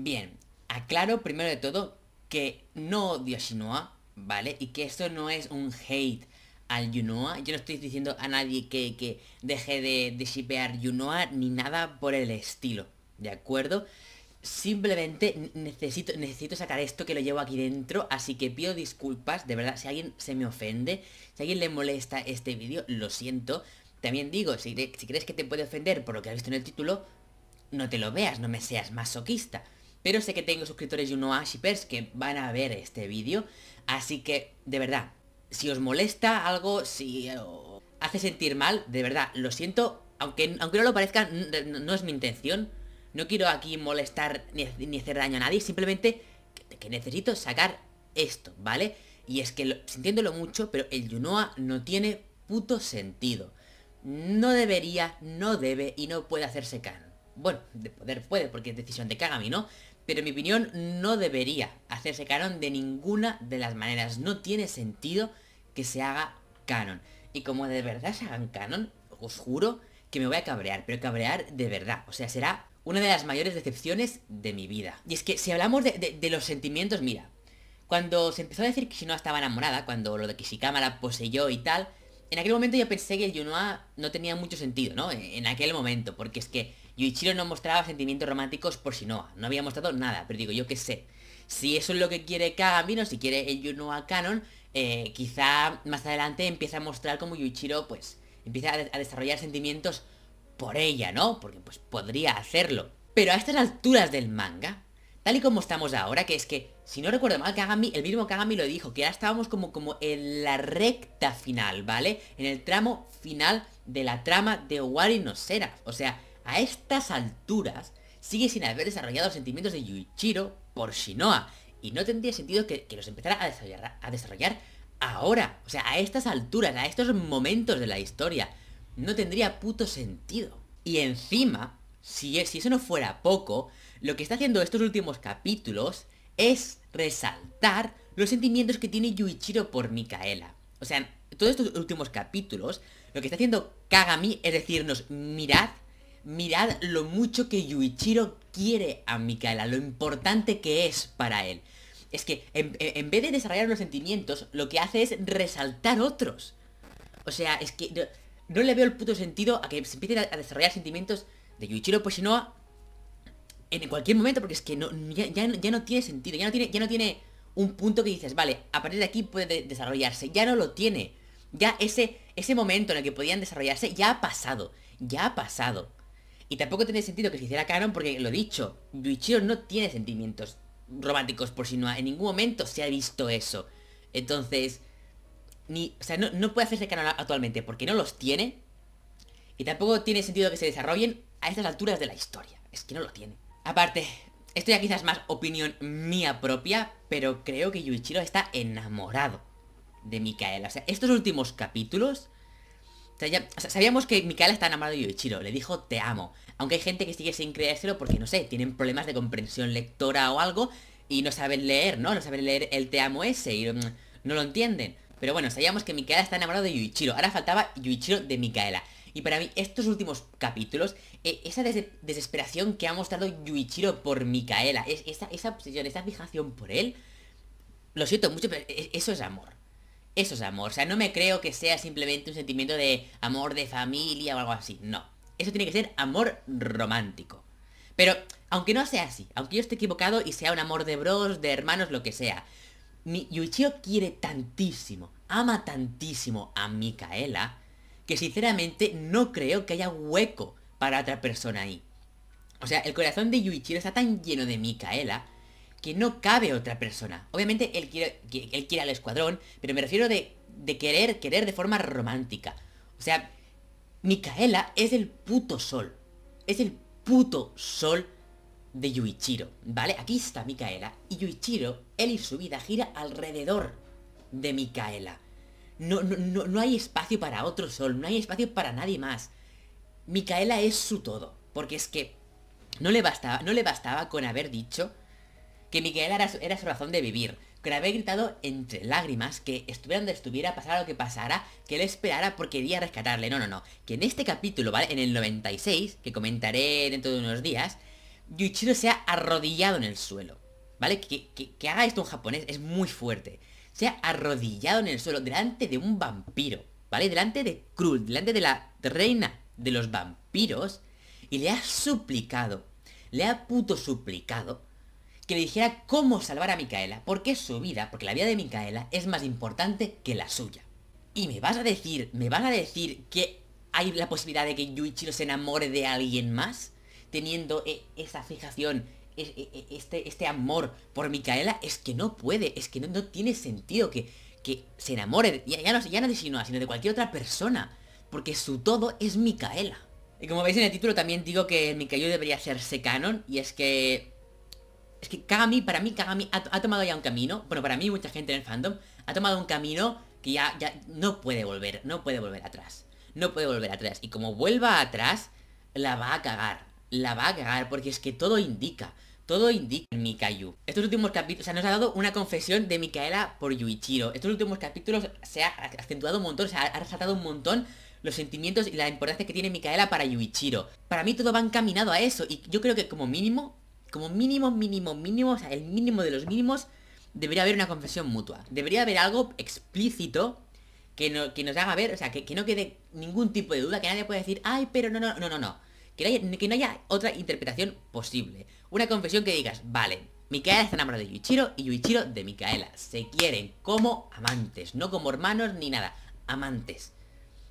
Bien, aclaro primero de todo que no odio a Shinoa, ¿vale? Y que esto no es un hate al Yunoa. Yo no estoy diciendo a nadie que, deje de, de shipear Yunoa ni nada por el estilo, ¿de acuerdo? Simplemente necesito, necesito sacar esto que lo llevo aquí dentro, así que pido disculpas, de verdad, si alguien se me ofende, si alguien le molesta este vídeo, lo siento. También digo, si, si crees que te puede ofender por lo que has visto en el título, no te lo veas, no me seas masoquista. Pero sé que tengo suscriptores y uno a shippers que van a ver este vídeo. Así que, de verdad, si os molesta algo, si os hace sentir mal, de verdad, lo siento. Aunque, aunque no lo parezca, no, es mi intención. No quiero aquí molestar ni, hacer daño a nadie. Simplemente que, necesito sacar esto, ¿vale? Y es que, lo, sintiéndolo mucho, pero el Yunoa no tiene puto sentido. No debería, no debe y no puede hacerse can Bueno, de poder puede, porque es decisión de Kagami, ¿no? pero en mi opinión no debería hacerse canon de ninguna de las maneras. No tiene sentido que se haga canon. Y como de verdad se hagan canon, os juro que me voy a cabrear, pero cabrear de verdad. O sea, será una de las mayores decepciones de mi vida. Y es que si hablamos de, los sentimientos, mira, cuando se empezó a decir que Shinoa estaba enamorada, cuando lo de Kishikama la poseyó y tal, en aquel momento yo pensé que el Yunoa no tenía mucho sentido, ¿no? En aquel momento, porque es que Yuichiro no mostraba sentimientos románticos por Shinoa, no había mostrado nada, pero digo, yo qué sé. Si eso es lo que quiere Kagami, no si quiere el Yunoa Canon, eh, quizá más adelante empieza a mostrar como Yuichiro, pues, empieza a, desarrollar sentimientos por ella, ¿no? Porque, pues, podría hacerlo. Pero a estas alturas del manga, tal y como estamos ahora, que es que, si no recuerdo mal, Kagami, el mismo Kagami lo dijo, que ya estábamos como, como en la recta final, ¿vale? En el tramo final de la trama de Wari no Seraph. O sea, a estas alturas sigue sin haber desarrollado los sentimientos de Yuichiro por Shinoa. Y no tendría sentido que, los empezara a desarrollar, ahora. O sea, a estas alturas, a estos momentos de la historia. No tendría puto sentido. Y encima, si, e, si eso no fuera poco, lo que está haciendo estos últimos capítulos es resaltar los sentimientos que tiene Yuichiro por Micaela. O sea, todos estos últimos capítulos, lo que está haciendo Kagami es decirnos, mirad Mirad lo mucho que Yuichiro quiere a Mikaela, lo importante que es para él. Es que en, vez de desarrollar unos sentimientos, lo que hace es resaltar otros. O sea, es que no, le veo el puto sentido a que se empiecen a, desarrollar sentimientos de Yuichiro Poshinoa pues en cualquier momento, porque es que ya, no tiene sentido, ya no tiene, ya no tiene un punto que dices, vale, a partir de aquí puede desarrollarse, ya no lo tiene. Ya ese, ese momento en el que podían desarrollarse ya ha pasado, ya ha pasado. Y tampoco tiene sentido que se hiciera canon porque, lo dicho, Yuichiro no tiene sentimientos románticos por si no En ningún momento se ha visto eso. Entonces, ni, o sea, no, puede hacerse canon actualmente porque no los tiene. Y tampoco tiene sentido que se desarrollen a estas alturas de la historia. Es que no lo tiene. Aparte, esto ya quizás más opinión mía propia, pero creo que Yuichiro está enamorado de Mikaela. O sea, estos últimos capítulos sabíamos que Mikaela está enamorado de Yuichiro, le dijo te amo. Aunque hay gente que sigue sin creérselo porque, no sé, tienen problemas de comprensión lectora o algo y no saben leer, ¿no? No saben leer el te amo ese y mm, no, lo entienden. Pero bueno, sabíamos que Mikaela está enamorado de Yuichiro. Ahora faltaba Yuichiro de Mikaela. Y para mí, estos últimos capítulos, e, esa desesperación que ha mostrado Yuichiro por Micaela, esa obsesión, esa fijación por él, lo siento mucho, pero e, eso es amor eso es amor. O sea, no me creo que sea simplemente un sentimiento de amor de familia o algo así. No. Eso tiene que ser amor romántico. Pero, aunque no sea así, aunque yo esté equivocado y sea un amor de bros, de hermanos, lo que sea, mi Yuichiro quiere tantísimo, ama tantísimo a Micaela, que sinceramente no creo que haya hueco para otra persona ahí. O sea, el corazón de Yuichiro está tan lleno de Micaela que no cabe otra persona. Obviamente él quiere, él al escuadrón, pero me refiero de, querer, querer de forma romántica. O sea, Micaela es el puto sol. Es el puto sol de Yuichiro, ¿vale? Aquí está Micaela y Yuichiro, él y su vida gira alrededor de Micaela. No, no, hay espacio para otro sol, no hay espacio para nadie más. Micaela es su todo, porque es que no le, no le bastaba con haber dicho que Miguel era su, era su razón de vivir, que le había gritado entre lágrimas que estuviera donde estuviera, pasara lo que pasara, que él esperara porque quería rescatarle. No, no, no. Que en este capítulo, ¿vale? En el 96, que comentaré dentro de unos días, se ha arrodillado en el suelo. ¿Vale? Que, haga esto un japonés es muy fuerte. Se ha arrodillado en el suelo delante de un vampiro. ¿Vale? Delante de Krul, delante de la reina de los vampiros. Y le ha suplicado. Le ha puto suplicado que le dijera cómo salvar a Micaela, porque su vida, porque la vida de Micaela es más importante que la suya. Y me vas a decir, me vas a decir que hay la posibilidad de que Yuichiro se enamore de alguien más, teniendo eh, esa fijación, e, e, e, este, este amor por Micaela, es que no puede, es que no, tiene sentido que, que se enamore, ya, no, ya no de Shinoa, sino de cualquier otra persona, porque su todo es Micaela. Y como veis en el título también digo que Mikayu debería ser canon, y es que es que Kagami, para mí, Kagami ha, ha, tomado ya un camino. Bueno, para mí, mucha gente en el fandom ha tomado un camino que ya, ya no puede volver, no puede volver atrás. No puede volver atrás. Y como vuelva atrás, la va a cagar. La va a cagar, porque es que todo indica. Todo indica en Mikayu. Estos últimos capítulos, o sea, nos ha dado una confesión de Micaela por Yuichiro. Estos últimos capítulos se ha acentuado un montón, se ha, ha resaltado un montón los sentimientos y la importancia que tiene Micaela para Yuichiro. Para mí todo va encaminado a eso y yo creo que como mínimo como mínimo, mínimo, mínimo, o sea, el mínimo de los mínimos, debería haber una confesión mutua. Debería haber algo explícito que, que nos haga ver, o sea, que, no quede ningún tipo de duda, que nadie pueda decir, ay, pero no, no, no, no, no. Que no, haya, que no haya otra interpretación posible. Una confesión que digas, vale, Micaela está enamorada de Yuichiro y Yuichiro de Micaela. Se quieren como amantes, no como hermanos ni nada, amantes.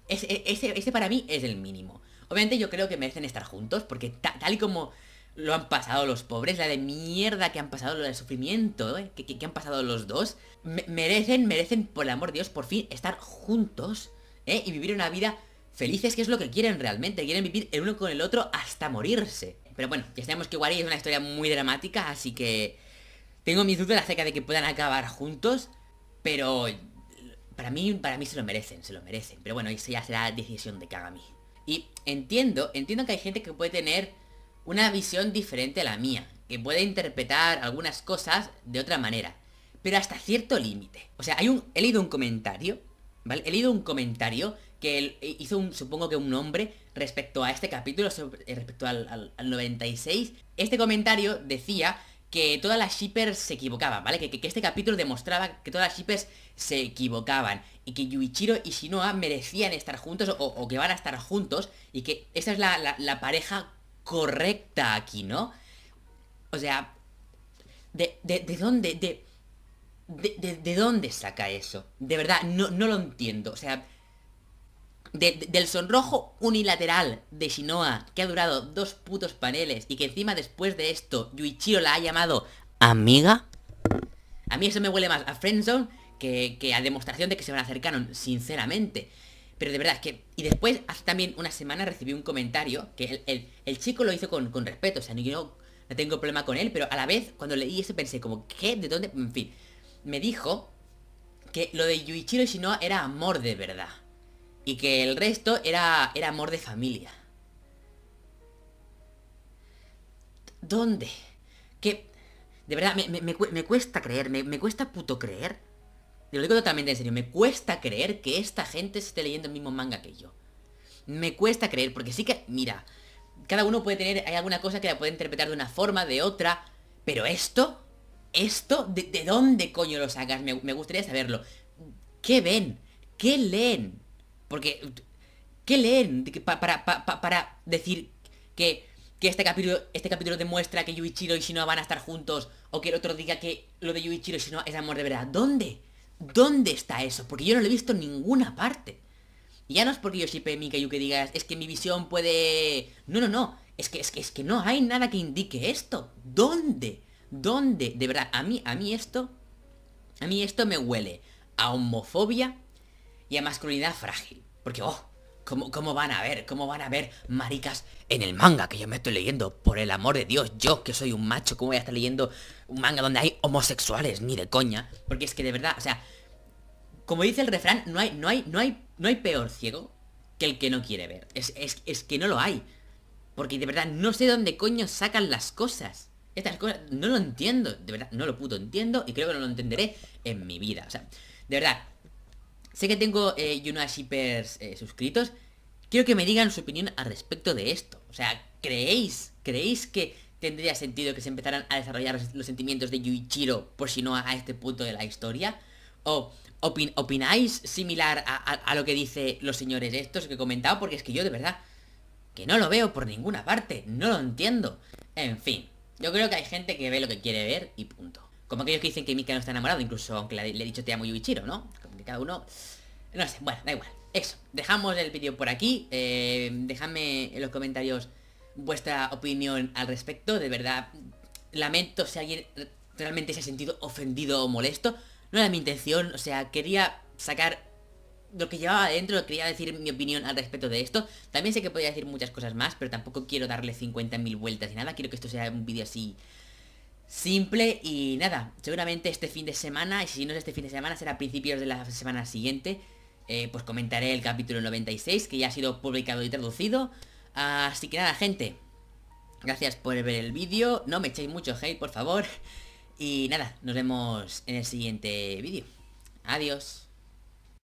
Ese, e, ese, para mí es el mínimo. Obviamente yo creo que merecen estar juntos porque tal y como lo han pasado los pobres, la de mierda que han pasado, lo del sufrimiento ¿eh? que, han pasado los dos, merecen, merecen, por el amor de Dios, por fin estar juntos ¿eh? y vivir una vida felices, que es lo que quieren realmente, quieren vivir el uno con el otro hasta morirse. Pero bueno, ya sabemos que Wari es una historia muy dramática, así que tengo mis dudas acerca de que puedan acabar juntos, pero para mí, para mí se lo merecen, se lo merecen. Pero bueno, eso ya será decisión de Kagami. Y entiendo, entiendo que hay gente que puede tener una visión diferente a la mía, que puede interpretar algunas cosas de otra manera, pero hasta cierto límite. O sea, hay un, he leído un comentario, ¿vale? He leído un comentario que eh, hizo un, supongo que un hombre respecto a este capítulo, eh, respecto al, 96. Este comentario decía que todas las shippers se equivocaban, ¿vale? Que, este capítulo demostraba que todas las shippers se equivocaban y que Yuichiro y Shinoa merecían estar juntos o, que van a estar juntos y que esa es la, la, la pareja correcta aquí, ¿no? O sea, ¿de, dónde? De, dónde saca eso? De verdad, no, no lo entiendo. O sea, del sonrojo unilateral de Shinoa, que ha durado dos putos paneles, y que encima después de esto Yuichiro la ha llamado amiga. A mí eso me huele más a Friendzone que, que a demostración de que se van a sinceramente. Pero de verdad, es que... Y después, hace también una semana recibí un comentario que el, chico lo hizo con, respeto, o sea, no, tengo problema con él, pero a la vez, cuando leí eso pensé como, ¿qué? ¿De dónde? En fin, me dijo que lo de Yuichiro Shinoa era amor de verdad. Y que el resto era, era amor de familia. ¿Dónde? Que... De verdad, me, cuesta creer, me, me cuesta puto creer te lo digo totalmente en serio, me cuesta creer que esta gente se esté leyendo el mismo manga que yo. Me cuesta creer, porque sí que, mira, cada uno puede tener, hay alguna cosa que la puede interpretar de una forma, de otra, pero esto, esto, ¿de, dónde coño lo sacas? Me, gustaría saberlo. ¿Qué ven? ¿Qué leen? Porque, ¿qué leen? Para, para, para, decir que, que, este, capítulo, este capítulo demuestra que Yuichiro y Shinoa van a estar juntos, o que el otro diga que lo de Yuichiro y Shinoa es amor de verdad. ¿Dónde? ¿Dónde está eso? Porque yo no lo he visto en ninguna parte. Y ya no es porque yo mi yu que digas, es que mi visión puede... No, no, no. Es que, es que, es que no hay nada que indique esto. ¿Dónde? ¿Dónde? De verdad, a mí, a mí esto... A mí esto me huele a homofobia y a masculinidad frágil. Porque, oh, ¿Cómo, van a ver? ¿Cómo van a ver maricas en el manga que yo me estoy leyendo? Por el amor de Dios, yo que soy un macho, ¿cómo voy a estar leyendo un manga donde hay homosexuales? Ni de coña. Porque es que de verdad, o sea, como dice el refrán, no hay, no hay, no hay, no hay peor ciego que el que no quiere ver. Es, es, que no lo hay. Porque de verdad no sé dónde coño sacan las cosas. Estas cosas no lo entiendo. De verdad, no lo puto entiendo y creo que no lo entenderé en mi vida. O sea, de verdad, Sé que tengo eh, Shippers eh, suscritos. Quiero que me digan su opinión al respecto de esto. O sea, ¿creéis? ¿Creéis que tendría sentido que se empezaran a desarrollar los, sentimientos de Yuichiro por si no a, este punto de la historia? ¿O opináis similar a, a, lo que dicen los señores estos que he comentado? Porque es que yo de verdad que no lo veo por ninguna parte. No lo entiendo. En fin, yo creo que hay gente que ve lo que quiere ver y punto. Como aquellos que dicen que Mika no está enamorado, incluso aunque le, he dicho te amo Yuichiro, ¿no? Como que cada uno... No sé, bueno, da igual. Eso, dejamos el vídeo por aquí. Eh, dejadme en los comentarios vuestra opinión al respecto. De verdad, lamento si alguien realmente se ha sentido ofendido o molesto. No era mi intención, o sea, quería sacar lo que llevaba adentro, quería decir mi opinión al respecto de esto. También sé que podía decir muchas cosas más, pero tampoco quiero darle 50.000 vueltas ni nada. Quiero que esto sea un vídeo así simple y nada, seguramente este fin de semana, y si no es este fin de semana, será a principios de la semana siguiente, eh, pues comentaré el capítulo 96 que ya ha sido publicado y traducido. Así que nada, gente, gracias por ver el vídeo, no me echéis mucho hate, por favor. Y nada, nos vemos en el siguiente vídeo. Adiós.